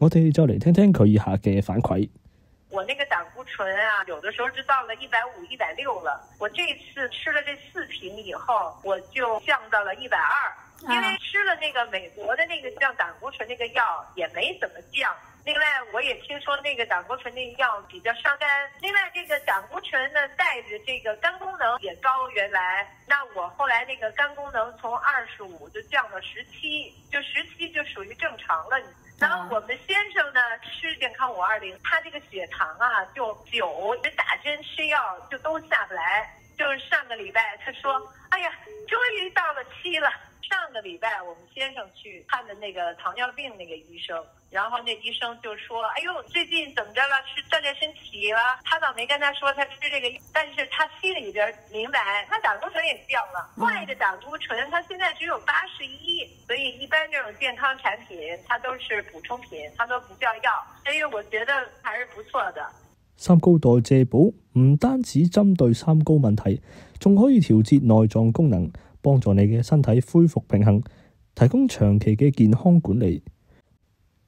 我哋就嚟听听佢以下嘅反馈。我那个胆固醇啊，有的时候就到了一百五、一百六了。我这次吃了这四瓶以后，我就降到了一百二。因为吃了那个美国的那个降胆固醇那个药，也没怎么降。另外，我也听说那个胆固醇那个药比较伤肝。另外，这个胆固醇呢，带着这个肝功能也高。原来，那我后来那个肝功能从二十五就降到十七，就十七就属于正常了。然后我们先生呢？吃健康五二零，他这个血糖啊，就九，打针吃药就都下不来。就是上个礼拜他说：“哎呀，终于到了七了。”上个礼拜我们先生去看的那个糖尿病那个医生。然后那医生就说：“哎呦，最近怎么着了？是锻炼身体了？”他倒没跟他说他吃这个，但是他心里边明白，他胆固醇也降了。外的胆固醇，他现在只有八十一。所以一般这种健康产品，它都是补充品，它都不叫药。所以我觉得还是不错的。三高代谢补不单只针对三高问题，仲可以调节内脏功能，帮助你嘅身体恢复平衡，提供长期嘅健康管理。